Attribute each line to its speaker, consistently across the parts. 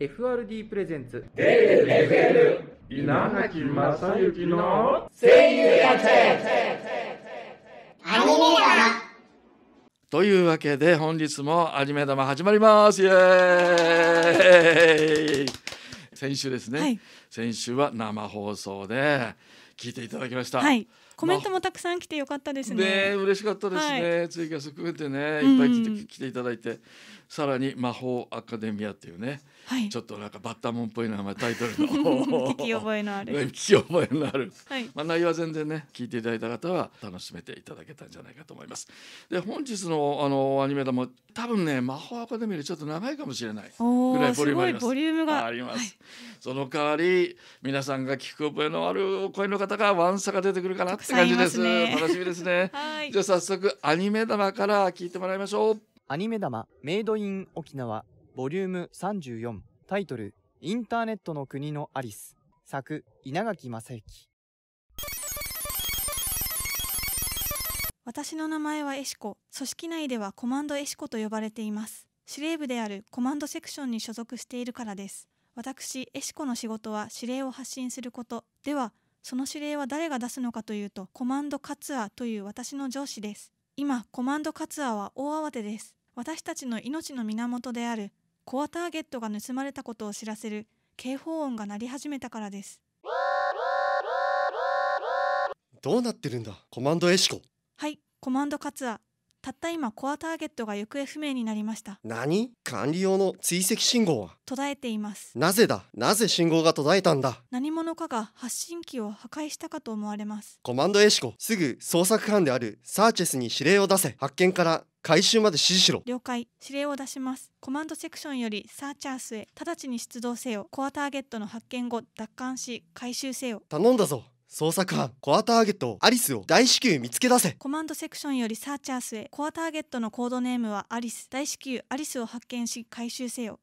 Speaker 1: FRD プレゼンツデ f 稲垣正幸の声優
Speaker 2: やつアニメだ
Speaker 3: というわけで本日もアニメ玉始まりますイエーイ先週ですね、はい、先週は生放送で聞いていただきました、はい、コメント
Speaker 4: もたくさん来てよかったですね,、ね
Speaker 3: 嬉しかったですね、はい、ツイキャ含めてねいっぱい来て,、来ていただいてさらに魔法アカデミアっていうねはい、ちょっとなんかバッタモンっぽい名前タイトルの 聞き覚
Speaker 4: えのある 聞き
Speaker 3: 覚えのある、はい、まあ、内容は全然ね聞いていただいた方は楽しめていただけたんじゃないかと思いますで本日のあのアニメだも多分ね魔法アカデミーでちょっと長いかもしれないぐらいボリュームありますボリュームがあります、はい、その代わり皆さんが聞く覚えのある声の方がワンサが出てくるかなって感じです、ね、楽しみですね、はい、じゃあ早
Speaker 1: 速アニメ玉から聞いてもらいましょうアニメ玉メイドイン沖縄ボリューム34タイトルインターネットの国のアリス作稲垣正幸
Speaker 4: 私の名前はエシコ組織内ではコマンドエシコと呼ばれています司令部であるコマンドセクションに所属しているからです私エシコの仕事は指令を発信することではその指令は誰が出すのかというとコマンドカツアという私の上司です今コマンドカツアは大慌てです私たちの命の源であるコアターゲットが盗まれたことを知らせる警報音が鳴り始めたからです
Speaker 5: どうなってるんだコマンドエシコ
Speaker 4: はいコマンドカツアたった今コアターゲットが行方不明になりました
Speaker 5: 何管理用の追跡信号は
Speaker 4: 途絶えています
Speaker 5: なぜだなぜ信号が途絶えたんだ
Speaker 4: 何者かが発信機を破壊したかと思われます
Speaker 5: コマンドエシコすぐ捜索班であるサーチェスに指令を出せ発見から回収まで指示しろ
Speaker 4: 了解指令を出しますコマンドセクションよりサーチャースへ直ちに出動せよコアターゲットの発見後奪還し回収せよ
Speaker 5: 頼んだぞ捜索官コアターゲットアリスを大至急見つけ出せ
Speaker 4: コマンドセクションよりサーチャースへコアターゲットのコードネームはアリス大至急アリスを発見し
Speaker 6: 回収せよ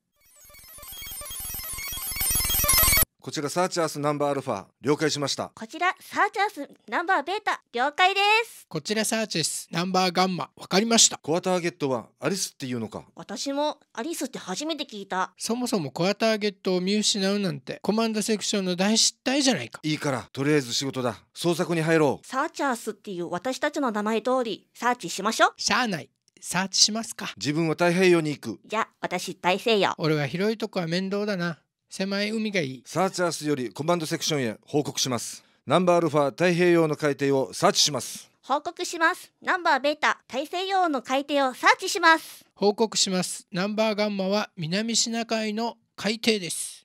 Speaker 2: こちらサーチャースナンバーアルファ了解しましたこ
Speaker 6: ちらサーチャースナンバーベータ了解です
Speaker 2: こちらサーチャースナンバーガンマわかりましたコアターゲットはアリスっていうのか
Speaker 6: 私もアリスって初めて聞いたそもそもコアターゲットを見失うなんてコマンドセクションの大失
Speaker 2: 態じゃないかいいからとりあえず仕事だ捜索に入ろう
Speaker 6: サーチャースっていう私たちの名前通りサーチしましょうしゃあないサーチしますか
Speaker 2: 自分は太平洋に行く
Speaker 6: じゃあ私大西洋
Speaker 2: 俺は広いとこは面倒だな狭い海がいいサーチアースよりコマンドセクションへ報告しますナンバーアルファ太平洋の海底をサーチします
Speaker 6: 報告しますナンバーベータ大西洋の海底をサーチします報告しますナンバーガンマは南シナ海の海底です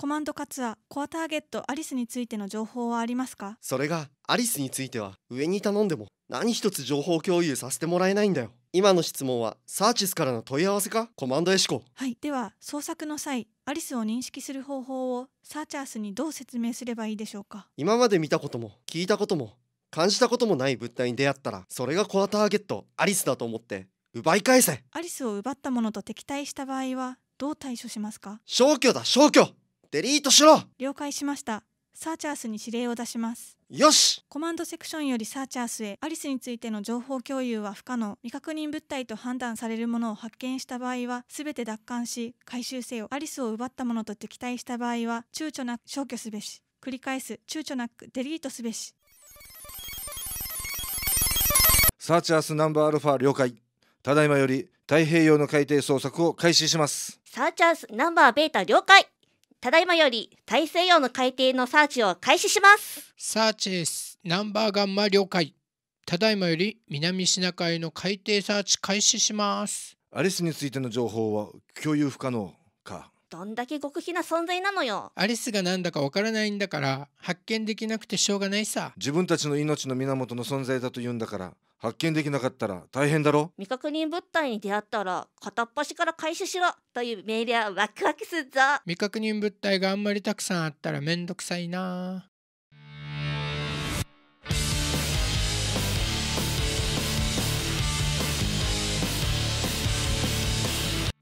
Speaker 4: コマンドカツアコアターゲットアリスについての情報はありますか
Speaker 5: それがアリスについては上に頼んでも何一つ情報共有させてもらえないんだよ今の質問はサーチスからの問い合わせかコマンドエシコ
Speaker 4: はいでは捜索の際アリスを認識する方法をサーチャースにどう説明すればいいでしょうか
Speaker 5: 今まで見たことも聞いたことも感じたこともない物体に出会ったらそれがコアターゲットアリスだと思って奪い返せ
Speaker 4: アリスを奪ったものと敵対した場合はどう対処しますか
Speaker 5: 消去だ消去デリートしろ
Speaker 4: 了解しましたサーチャースに指令を出しますよしコマンドセクションよりサーチャースへアリスについての情報共有は不可能未確認物体と判断されるものを発見した場合は全て奪還し回収せよアリスを奪ったものと敵対した場合は躊躇なく消去すべし繰り返す躊躇なくデリートすべし
Speaker 2: サーチャースナンバーアルファ了解ただいまより太平洋の海底捜索を開始します
Speaker 6: サーチャースナンバーベータ了解ただいまより大西洋の海底のサーチを開始しますサーチですナンバーガンマ了解ただいまより南シナ海の海底サーチ開始しま
Speaker 2: すアリスについての情報は共有不可能か
Speaker 6: どんだけ極秘な存在なのよ
Speaker 2: アリスがなんだかわからないんだから発見できなくてしょうがないさ自分たちの命の源の存在だと言うんだから発見できなかったら大変だろ
Speaker 6: 未確認物体に出会ったら片っ端から回収しろという命令はワクワクするぞ
Speaker 2: 未確認物
Speaker 6: 体があんまりたくさんあったらめんどくさいな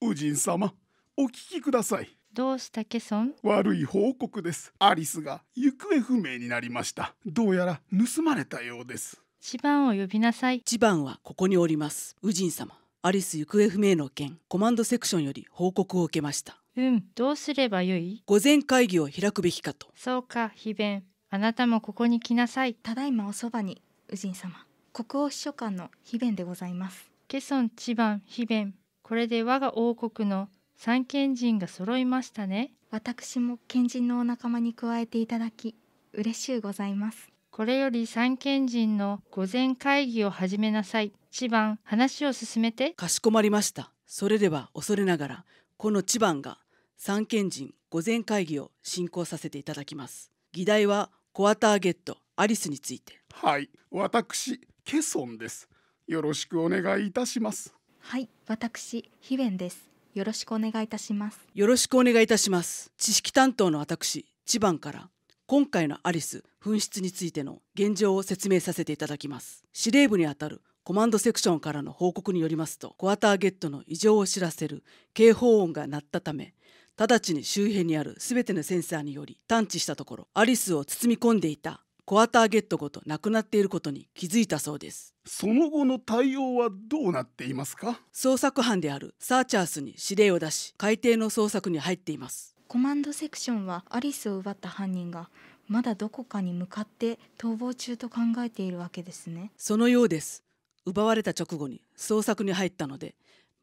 Speaker 7: おじ様お聞きくださいどうしたケソン悪い報告ですアリスが行方不明になりましたどうやら盗まれたようです一番を呼びなさい一番はここにおりますウジン様アリス
Speaker 8: 行方不明の件コマンドセクションより報告を受けました
Speaker 9: うんどうすればよい
Speaker 8: 午前会議を開くべきかと
Speaker 9: そうか非弁あなたもここに来なさいただいまおそばにウジン様国王秘書官の非弁でございますケソン千番非弁これで我が王国の三賢人が揃いましたね私も賢人のお仲間に加えていただき嬉しゅうございますこれより三賢人の御前会議を始めなさい。千番、話を進めて。かしこま
Speaker 8: りました。それでは恐れながら、この千番が三賢人御前会議を進行させていただきます。議題はコアターゲットアリスについて。
Speaker 7: はい、私ケソンです。よろしくお願いいたします。
Speaker 8: はい、
Speaker 10: 私ヒベンです。よろしくお願いいたします。
Speaker 8: よろしくお願いいたします。知識担当の私千番から今回のアリス紛失についての現状を説明させていただきます司令部にあたるコマンドセクションからの報告によりますとコアターゲットの異常を知らせる警報音が鳴ったため直ちに周辺にあるすべてのセンサーにより探知したところアリスを包み込んでいたコアターゲットごとなくなっていることに気づいたそうですその後の対応はどうなっていますか捜索班であるサーチャースに指令を出し海底の捜索に入っています
Speaker 10: コマンドセクションはアリスを奪った犯人がまだどこかに向かって逃亡中と考えているわけですね
Speaker 8: そのようです奪われた直後に捜索に入ったので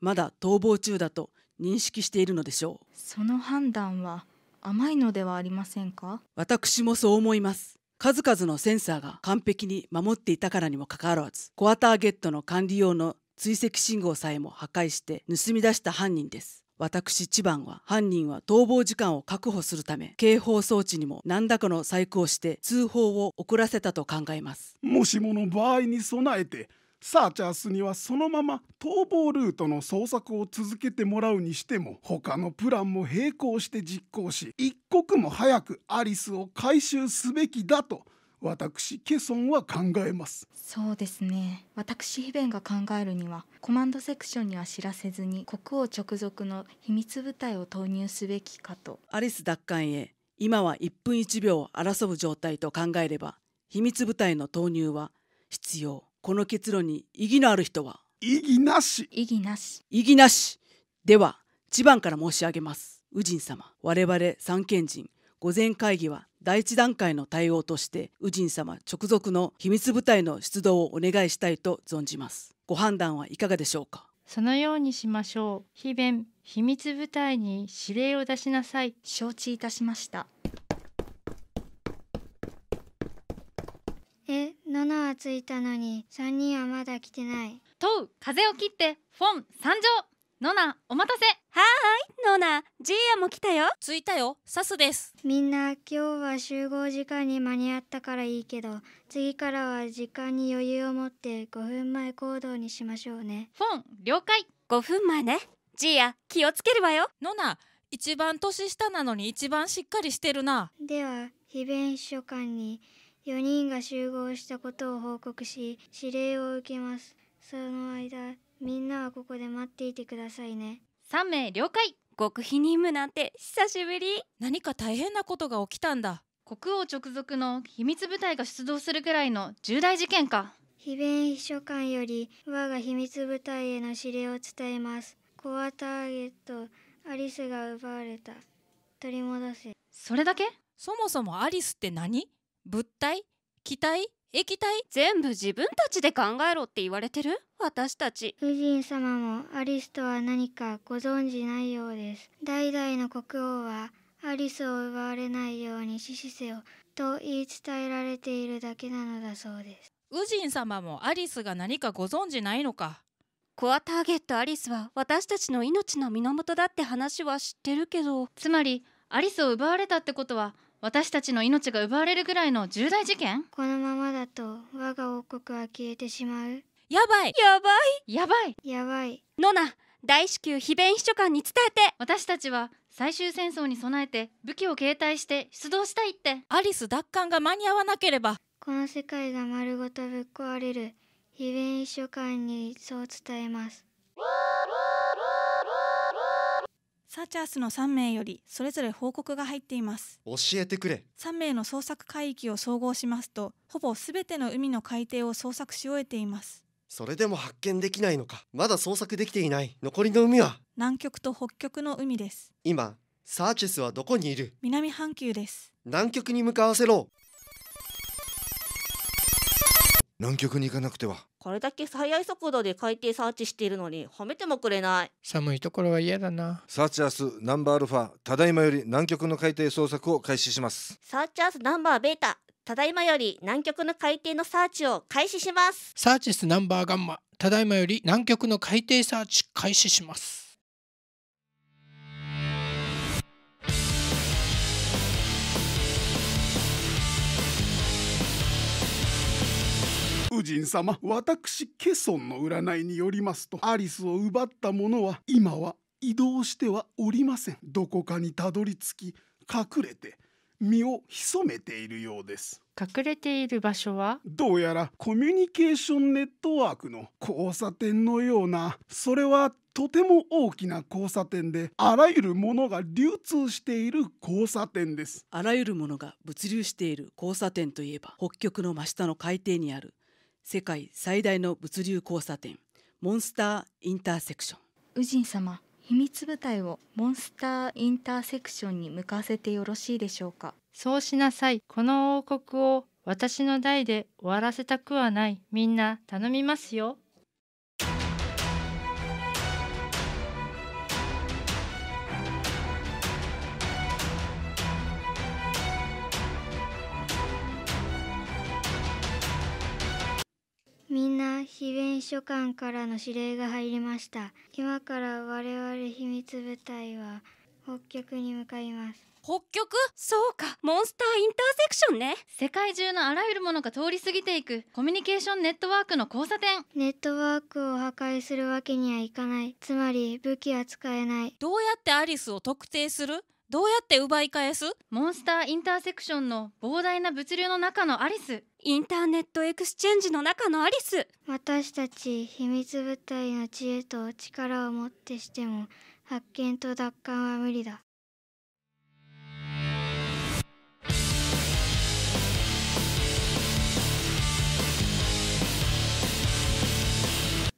Speaker 8: まだ逃亡中だと認識しているのでしょう
Speaker 10: その判断は甘いのではありませんか
Speaker 8: 私もそう思います数々のセンサーが完璧に守っていたからにもかかわらずコアターゲットの管理用の追跡信号さえも破壊して盗み出した犯人です私千番は犯人は逃亡時間を確保するため警報装置にも何らかの細工をして通報を遅らせたと考えます
Speaker 7: もしもの場合に備えてサーチャースにはそのまま逃亡ルートの捜索を続けてもらうにしても他のプランも並行して実行し一刻も早くアリスを回収すべきだと私ケソンは考えます
Speaker 10: そうですね私ヒベンが考えるにはコマンドセクションには知らせずに国王直属の秘密部隊を投入すべきかと
Speaker 8: アリス奪還へ今は1分1秒を争う状態と考えれば秘密部隊の投入は必要この結論に意義のある人は
Speaker 7: 意義なし意義な
Speaker 8: し意義なしでは1番から申し上げます宇神様我々三賢人御前会議は第一段階の対応として宇神様直属の秘密部隊の出動をお願いしたいと存じますご判断はいかがでしょうかそのよ
Speaker 9: うにしましょう非弁秘密部隊に指令を出しなさい承知いた
Speaker 11: しましたえ、七はついたのに三人はまだ来てない問
Speaker 12: う風を切ってフォン参
Speaker 11: 上ノナお待たせはいノナジーヤも来たよ着いたよサスですみんな今日は集合時間に間に合ったからいいけど次からは時間に余裕を持って5分前行動にしましょうねフォン了解5分前ねジーヤ気をつけるわよノナ一番年下なのに一番しっかりしてるなでは非弁秘書官に4人が集合したことを報告し指令を受けますその間みんなはここで待っていてくださいね
Speaker 12: 3名了解極秘任務なんて久しぶり何か大変なことが起きたんだ国王直属の秘密部隊が出動するくらいの重
Speaker 11: 大事件か非弁秘書官より我が秘密部隊への指令を伝えますコアターゲットアリスが奪われた取り戻せ
Speaker 12: それだけそもそもアリスって何物体機体液体全部自分たちで考えろって言われてる
Speaker 11: 私たち夫人様もアリスとは何かご存じないようです代々の国王はアリスを奪われないように死死せよと言い伝えられているだけなのだそうです
Speaker 12: ウ人様もアリスが何かご存じないのかコアターゲットアリスは私たちの命の源だって話は知ってるけどつまりアリスを奪われたってことは私たちの命が奪われるぐらいの重大事件
Speaker 11: このままだと我が王国は消えてしまう
Speaker 12: やばいやばいやばいやばいノナ大至急非弁秘書官に伝えて私たちは最終戦争に備えて武器を
Speaker 11: 携帯して出動したいってアリス奪還が間に合わなければこの世界が丸ごとぶっ壊れる非弁秘書官にそう伝えますサーチャースの3名よりそれぞれ報告が入って
Speaker 4: います
Speaker 5: 教えてくれ
Speaker 4: 3名の捜索海域を総合しますとほぼ全ての海の海底を捜索し終えています
Speaker 5: それでも発見できないのかまだ捜索できていない残りの海は
Speaker 4: 南極と北極の海です
Speaker 5: 今サーチェスはどこにいる
Speaker 6: 南半球です
Speaker 5: 南極に向かわせろ
Speaker 2: 南極に行かなくては
Speaker 6: これだけ最愛速度で海底サーチしているのに褒めてもくれない寒いところは嫌だな
Speaker 2: サーチアースナンバーアルファただいまより南極の海底捜索を開始します
Speaker 6: サーチアースナンバーベータただいまより南極の海底のサーチを開始しますサーチスナンバーガンマただいまより南極の海底サーチ開始します
Speaker 7: 夫人様私ケソンの占いによりますとアリスを奪った者は今は移動してはおりませんどこかにたどり着き隠れて身を潜めているようです隠れている場所はどうやらコミュニケーションネットワークの交差点のようなそれはとても大きな交差点であらゆるものが流通している交差
Speaker 8: 点ですあらゆるものが物流している交差点といえば北極の真下の海底にある世界最大の物流交差点モンスターインターセクション
Speaker 10: 宇人様秘密部隊をモンスターインターセクションに向かせてよろ
Speaker 9: しいでしょうかそうしなさいこの王国を私の代で終わらせたくはないみんな頼みますよ
Speaker 11: 非弁書館からの指令が入りました今から我々秘密部隊は北極に向かいます北極
Speaker 12: そうかモンスターインターセクションね世界中のあらゆるものが通り過ぎていく
Speaker 11: コミュニケーションネットワークの交差点ネットワークを破壊するわけにはいかないつまり武器は使えないどうや
Speaker 12: ってアリスを特定するどうやって奪い返すモンスターインターセクションの膨大な物流の中のアリスインターネットエクス
Speaker 11: チェンジの中のアリス私たち秘密部隊の知恵と力をもってしても発見と奪還は無理だ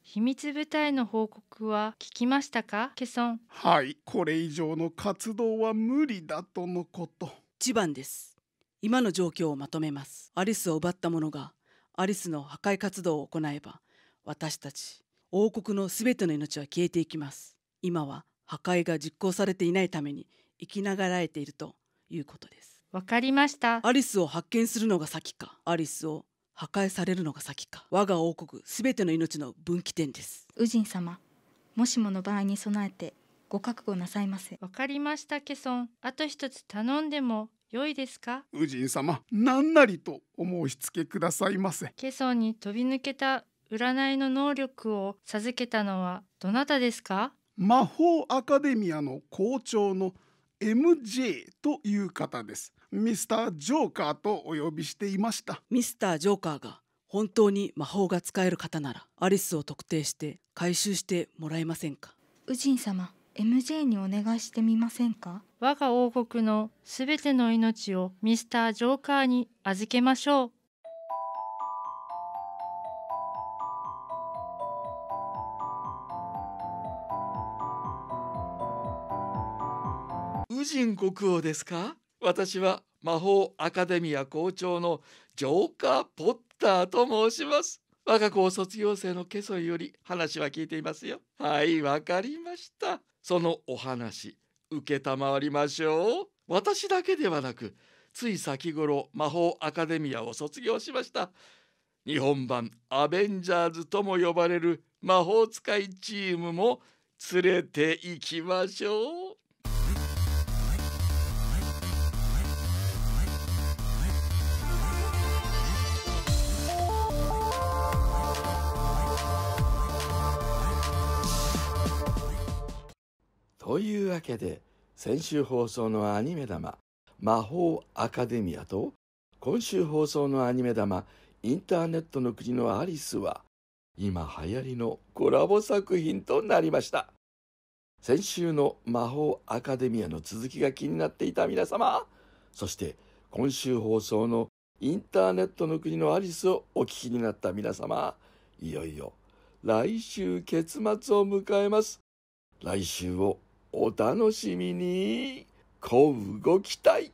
Speaker 9: 秘密部隊の報告は聞きましたかケソン
Speaker 7: はいこれ以上の活動は無理だとのこ
Speaker 8: と1番です今の状況をまとめますアリスを奪った者がアリスの破壊活動を行えば私たち王国のすべての命は消えていきます今は破壊が実行されていないために生きながらえているということですわかりましたアリスを発見するのが先かアリスを破壊されるのが先か我が王国すべての命の分岐点です
Speaker 10: ウジン様もしもの
Speaker 7: 場合に備えてご
Speaker 10: 覚悟なさいませわかりましたケソンあと一つ頼ん
Speaker 9: でも良いですか
Speaker 7: 宇人様何なりとお申し付けくださいませ
Speaker 9: 今朝に飛び抜けた占いの能力を授けたのはどなたです
Speaker 7: か魔法アカデミアの校長の MJ という方ですミスター・ジョーカーとお呼びしていましたミスター・ジョーカーが
Speaker 8: 本当に魔法が使える方ならアリスを特定して回収してもらえませんか
Speaker 10: 宇人様 MJ にお願いしてみませんか我が王国のすべ
Speaker 9: ての命をミスター・ジョーカーに預けましょう。
Speaker 3: ウジン国王ですか私は魔法アカデミア校長のジョーカー・ポッターと申します。我が校卒業生のケソより話は聞いていますよ。はい、わかりました。そのお話承りましょう私だけではなくつい先頃魔法アカデミアを卒業しました日本版アベンジャーズとも呼ばれる魔法使いチームも連れて行きましょうというわけで、先週放送のアニメ玉、魔法アカデミアと、今週放送のアニメ玉、インターネットの国のアリスは、今流行りのコラボ作品となりました。先週の魔法アカデミアの続きが気になっていた皆様、そして今週放送のインターネットの国のアリスをお聞きになった皆様、いよいよ来週結末を迎えます。来週をお楽しみに、こうご期待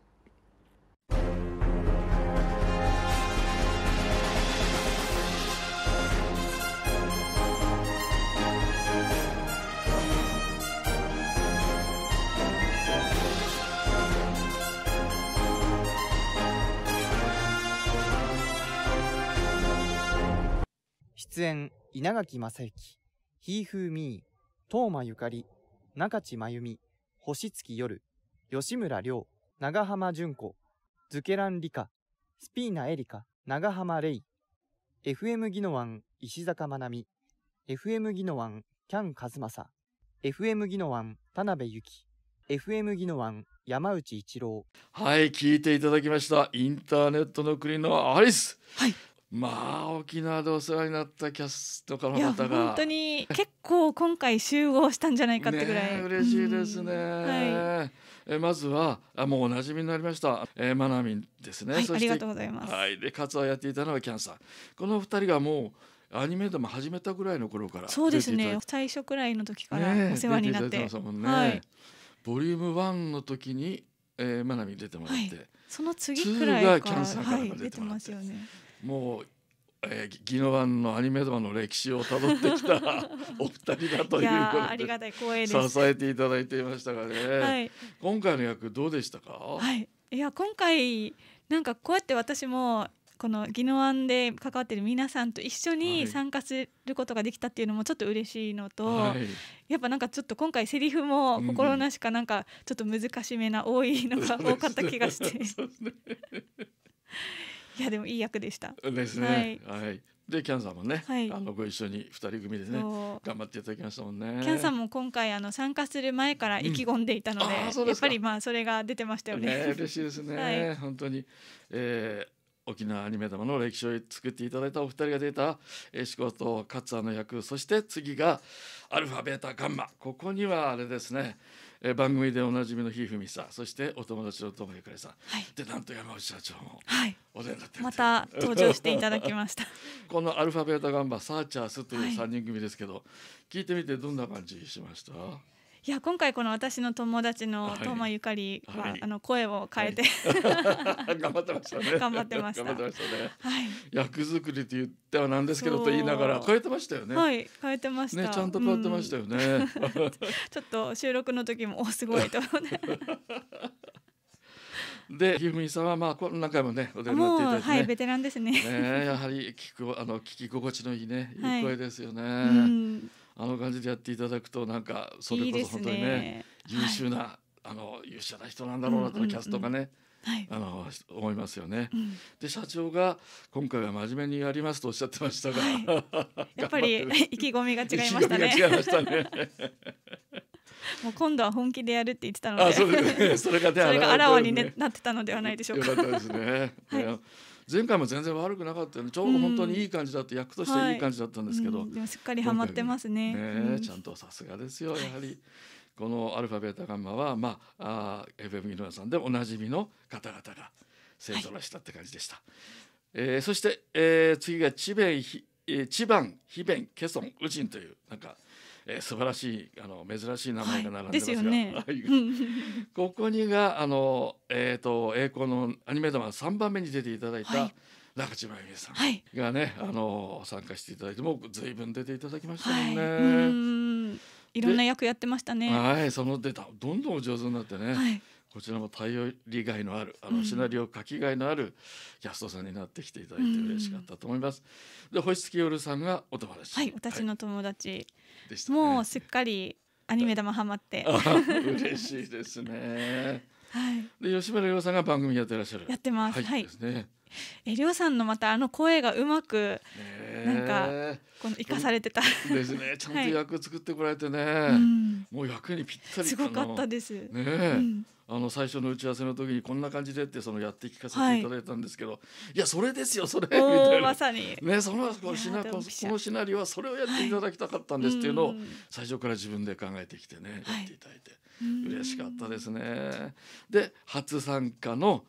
Speaker 1: 出演稲垣正幸、ひーふーみー、東間ゆかり、中地真由美、星月夜、吉村亮、長浜純子、ズケランリカ、スピーナエリカ、長浜レイ、FM ギノワン、石坂まなみ、FM ギノワン、キャンカズマサ、FM ギノワン、田辺ゆき、FM ノワ湾山内一郎
Speaker 3: はい聞いていただきましたインターネットの国のアリス、はい、まあ沖縄でお世話になったキャストから方が本当
Speaker 4: に結構今回集合したんじゃないかってぐらい嬉しいですね、は
Speaker 3: い、えまずはあもうおなじみになりました、えー、マナミンですね、はい、ありがとうございますはいで活動やっていたのはキャンさんこの二人がもうアニメでも始めたぐらいの頃からそうですね
Speaker 4: 最初くらいの時からお世話になって,、ねてねはい、
Speaker 3: ボリューム1の時に、えー、マナミン出てもらって、その次くらいから、はい、出てますよねもうえー、ギノワンのアニメドマの歴史をたどってきた お二人だという
Speaker 4: ことで支え
Speaker 3: ていただいていましたがね、はい、今回の役どうでしたか、はい、
Speaker 4: いや今回なんかこうやって私もこの宜野湾で関わってる皆さんと一緒に参加することができたっていうのもちょっと嬉しいのと、はい、やっぱなんかちょっと今回セリフも心なしかなんかちょっと難しめな多いのが多かった気がして。いやでもいい役でした。ですね。
Speaker 3: はい、はい、でキャンさんもね、はい、あのご一緒に二人組でね頑張っていただきましたもんね。キャンさん
Speaker 4: も今回あの参加する前から意気込んでいたので、うん、やっぱりまあそれが出てましたよね。ね嬉しいですね。はい、
Speaker 3: 本当に。えー沖縄アニメ玉の歴史を作っていただいたお二人が出た、えー、仕事カツアの役そして次がアルファベータガンマここにはあれですねえー、番組でおなじみのひふみさんそしてお友達の友ゆかりさん、はい、でなんと山内社長もお出になってまた登場していただきました このアルファベータガンバサーチャースという3人組ですけど、聞いてみてどんな感じしました
Speaker 4: いや今回この私の友達のトマゆかりは、はい、あの声を変えて、はい、頑張ってましたね頑張ってましたね、はい、
Speaker 3: 役作りって言ってはなんですけどと言いながら変えてましたよねはい変えてましたねちゃんと変わってましたよね、うん、ちょ
Speaker 4: っと収録の時もおすごいと思って
Speaker 3: で、ひふみさんはまあこ何回もね、お出になっていただいて、ね、はい、ベテランですね。ねやはり聞くあの聞き心地のいいね、いい声ですよね。はいうんあの感じでやっていただくとなんかそれこそ本当にね優秀な、はい、あの優秀な人なんだろうなとキャストがね、はい、あの思いますよね。うん、で社長が今回は真面目にやりますとおっしゃってましたが、はい、やっぱり 意気込みが違いましたね。たね
Speaker 4: もう今度は本気でやるって言ってたので、それね、それね、それがあらわに、ね、なってたのではないでしょうか。よかったですね。はい
Speaker 3: 前回も全然悪くなかったよねちょうど本当にいい感じだった役としていい感じだったんですけど、でも
Speaker 4: しっかりはまってますねね、ちゃん
Speaker 3: とさすがですよやはり。このアルファベータガンマは、まあ、あ FM 井上さんでおなじみの方々が勢ぞろしたって感じでした。はい、えー、そして、えー、次が智弁、えー、智弁、非弁、ケソン、ウジンというなんかえー、素晴らしいあの珍しい名前が並んでますが、はいね、ここにがあの、えーと、栄光のアニメドラ3番目に出ていただいた、はい中島由美さんがね、はい、あの参加していただいても随分出ていただきましたもん
Speaker 8: ね。はい、いろんな役
Speaker 4: やってましたね。は
Speaker 3: い、その出たどんどん上手になってね。はい、こちらも頼りがいのあるあのシナリオ書きがいのある安田さんになってきていただいて嬉しかったと思います。うん、で星月夜さんがお友達。はい、
Speaker 4: 私の友達。でした、ね、もうすっかりアニメ玉ハマって嬉
Speaker 3: しいですね はいで吉村亮さんが番組やってらっしゃるやってますはい、ね、
Speaker 4: え亮さんのまたあの声がうまく、
Speaker 3: ね、なんか
Speaker 4: この生かされてたですね ちゃんと
Speaker 3: 役作ってこられてね、はい、もう役にぴったりすごかったですね、うんあの最初の打ち合わせの時にこんな感じでってそのやって聞かせていただいたんですけど、はい、いやそれですよそれみたいなまさにねそのこシナこのシナリオはそれをやっていただきたかったんですっていうのを最初から自分で考えてきてね、はい、やっていただいて嬉しかったですね。で初参加の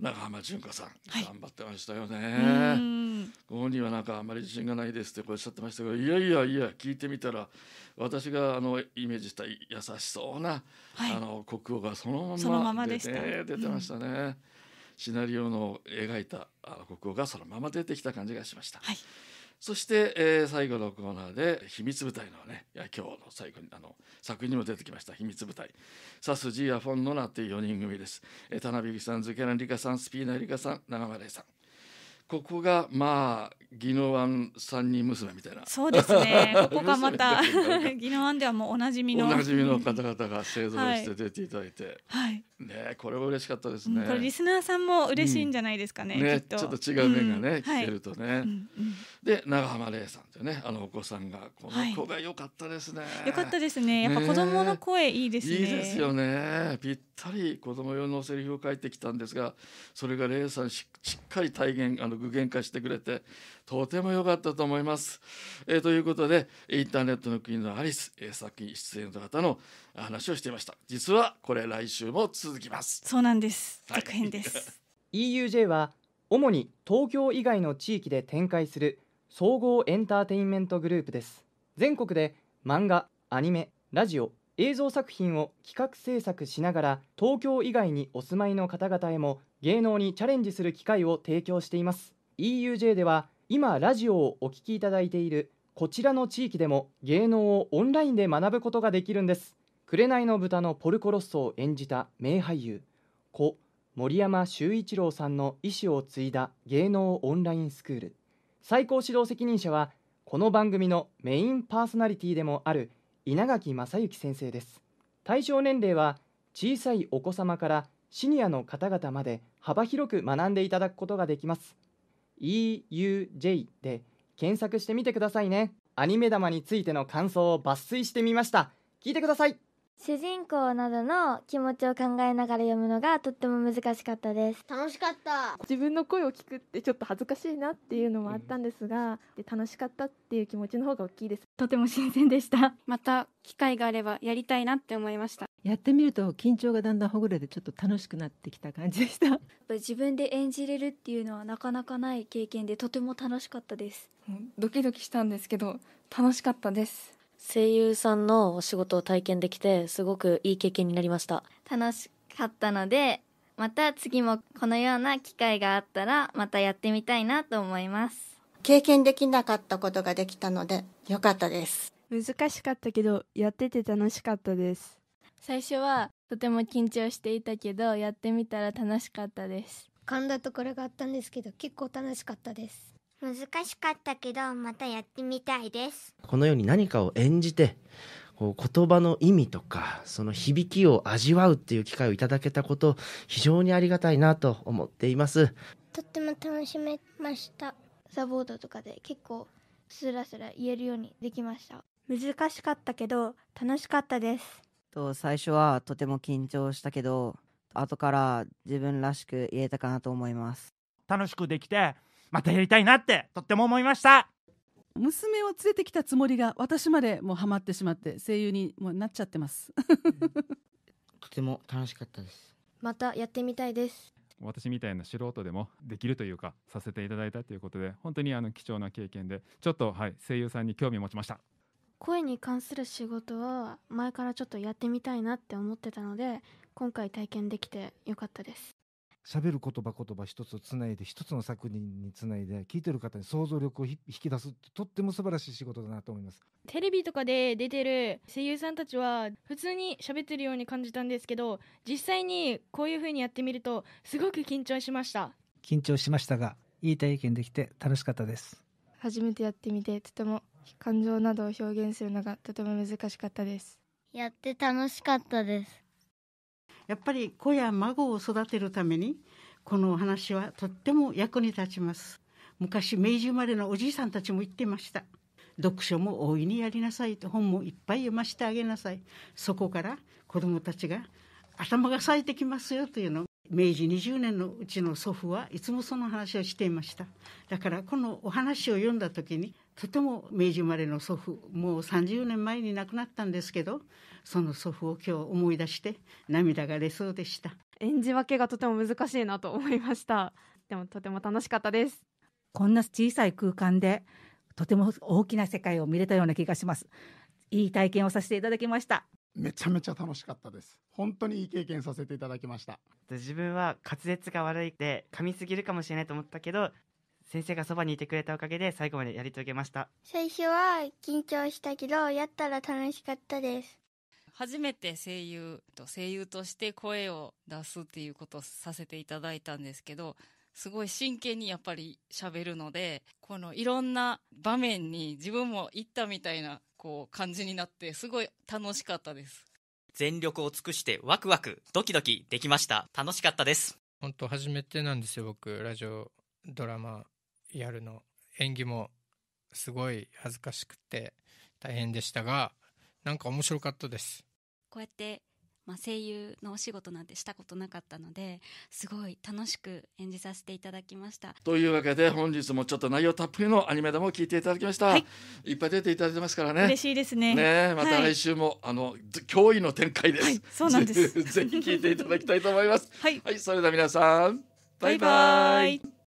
Speaker 3: 長浜純子さん、はい、頑張ってましたよね。ご本人はなんかあんまり自信がないですっておっしゃってましたけどいやいやいや聞いてみたら私があのイメージした優しそうな、はい、あの国王がそのまま出て出てましたね、うん、シナリオの描いたあの国王がそのまま出てきた感じがしました。はいそして、えー、最後のコーナーで秘密部隊のねいや今日の最後にあの作品にも出てきました秘密部隊サス・ジーア・フォン・ノナという4人組です、えー、田辺さんズケラン・リカさんスピーナ・リカさん長丸さんここがまあ宜野湾三人娘みたいなそうですね ここがまた宜
Speaker 4: 野湾ではもうおなじみのおなじみの
Speaker 3: 方々が製造して出ていただいて、はい、ねこれは嬉しかったですね、これリスナーさんも嬉しいんじゃないですかね,、ねちょっと違う面がね、聞けるとね、で長浜玲さんというねあのお子さんがこの子が良かったですね、良かったですねやっぱ子供の
Speaker 4: 声いいですねいいですよね
Speaker 3: ぴったり子供用のセリフを書いてきたんですがそれが玲さんしっかり体現あの具現化してくれてとても良かったと思います。えー、ということでインターネットの国のアリス、えー、さっ出演の
Speaker 1: 方の話をしていました実はこれ来週も続きますそうなんです、はい、続編です EUJ は主に東京以外の地域で展開する総合エンターテインメントグループです全国で漫画アニメラジオ映像作品を企画制作しながら東京以外にお住まいの方々へも芸能にチャレンジする機会を提供しています EUJ では今ラジオをお聴きいただいているこちらの地域でも芸能をオンラインで学ぶことができるんです紅の豚のポルコロッソを演じた名俳優子森山修一郎さんの意思を継いだ芸能オンラインスクール最高指導責任者はこの番組のメインパーソナリティでもある稲垣正幸先生です対象年齢は小さいお子様からシニアの方々まで幅広く学んでいただくことができます EUJ で検索してみてくださいねアニメ玉についての感想を抜粋してみました聞いてくだ
Speaker 12: さい主人公などの気持ちを考えながら読むのがとっても難しかったです楽しかっ
Speaker 10: た自分の声を聞くってちょっと恥ずかしいなっていうのもあったんですが、うん、楽しかったっていう気持ちの方が大きいですとても新鮮でした また機会があれば
Speaker 12: やりたいなって思いました
Speaker 10: やってみると緊張がだんだんほぐれてちょっと楽しくなってきた感じでしたやっ
Speaker 12: ぱ自分で演じれるっていうのはなかなかない経験でとても楽しかったですドキドキしたんですけど楽しかったです声優さんのお仕事を体験できてすごくいい経験になりました楽しかったのでまた次もこのような機会があったらまたやってみたいなと思います経験で
Speaker 10: きなかったことができたのでよかったです難しかったけどやってて楽しかったです
Speaker 12: 最初はとても緊張していたけどやってみたら楽しか
Speaker 11: ったです噛んだところがあったんですけど結構楽しかったです難しかったけどまたやってみたいです
Speaker 5: このように何かを演じてこう言葉の意味とかその響きを味わうっていう機会をいただけたこと非常にありがたいなと思っています
Speaker 11: とっても楽しめましたサボードとかで結
Speaker 12: 構スラスラ言えるようにできました難しかったけど楽しかったですと最初はとても緊張したけど後から自分らし
Speaker 8: く言えたかなと思います
Speaker 5: 楽しくできて
Speaker 8: またやりたいなってとっても思いました娘を連れてきたつもりが私までもうハマってしまって声優にもうなっちゃってます
Speaker 5: とても楽
Speaker 10: しかったです
Speaker 8: またやってみたいです
Speaker 5: 私みたいな素人でもできるというかさせていただいたということで本当にあの貴重な経験でちょっと、はい、声優さんに興味を持ちました
Speaker 12: 声に関する仕事は前からちょっとやってみたいなって思ってたので今回体験できてよかったです
Speaker 2: 喋る言葉言葉一つをつないで一つの作品につないで聞いてる方に想像力を引き出すってとっても素晴らしい仕事だなと思います
Speaker 10: テレビとかで出てる声優さんたちは普通に喋ってるように感じたんですけど実際にこういう風にやってみるとすごく緊張しました
Speaker 1: 緊張しましたがいい体験できて楽しかったです
Speaker 10: 初めてやってみてとても感情などを表現するのがとても難しかったです
Speaker 8: やって楽しかったですやっぱり子や孫を育てるためにこのお話はとっても役に立ちます昔明治生まれのおじいさんたちも言ってました読書も大いにやりなさいと本もいっぱい読ませてあげなさいそこから子どもたちが頭が咲いてきますよというのを明治20年のうちの祖父はいつもその話をしていましただからこのお話を読んだ時にとても明治生まれの祖父もう30年前に亡くなったんですけどその祖父を今日思い出して涙が出そうでした演じ分けがとても難し
Speaker 10: いなと思いましたでもとても楽しかったです
Speaker 8: こんな小さい空間で
Speaker 10: とても大きな世界を見れたような気がしますいい体験をさせていただきました
Speaker 7: めちゃめちゃ楽しかったです本当にいい経験させていただきました
Speaker 1: 自分は滑舌が悪いって噛みすぎるかもしれないと思ったけど先生がそばにいてくれたおかげで最後までやり遂げました
Speaker 11: 最初は緊張したけどやったら楽しかったです
Speaker 9: 初めて声優と声優として声を出すっていうことをさせていただいたんですけどすごい真剣にやっぱり喋るのでこのいろんな場面に自分も行ったみたいなこう感じになってすごい楽しかったで
Speaker 1: す全力を尽くしてワクワクドキドキできました楽しかったです本
Speaker 2: 当初めてなんですよ僕ラジオドラマやるの演技も
Speaker 6: すごい恥ずかしくて大変でしたがなんか面白かったです
Speaker 12: こうやってまあ、声優のお仕事なんてしたことなかったのですごい楽しく演じさせていただきました
Speaker 3: というわけで本日もちょっと内容たっぷりのアニメでも聞いていただきました、はい、いっぱい出ていただいてますからね嬉
Speaker 12: しいですね
Speaker 4: ねまた来週
Speaker 3: も、はい、あの驚異の展開です、はい、そうなんですぜひ聞いていただきたいと思いますはい、はい、それでは皆さんバイバイ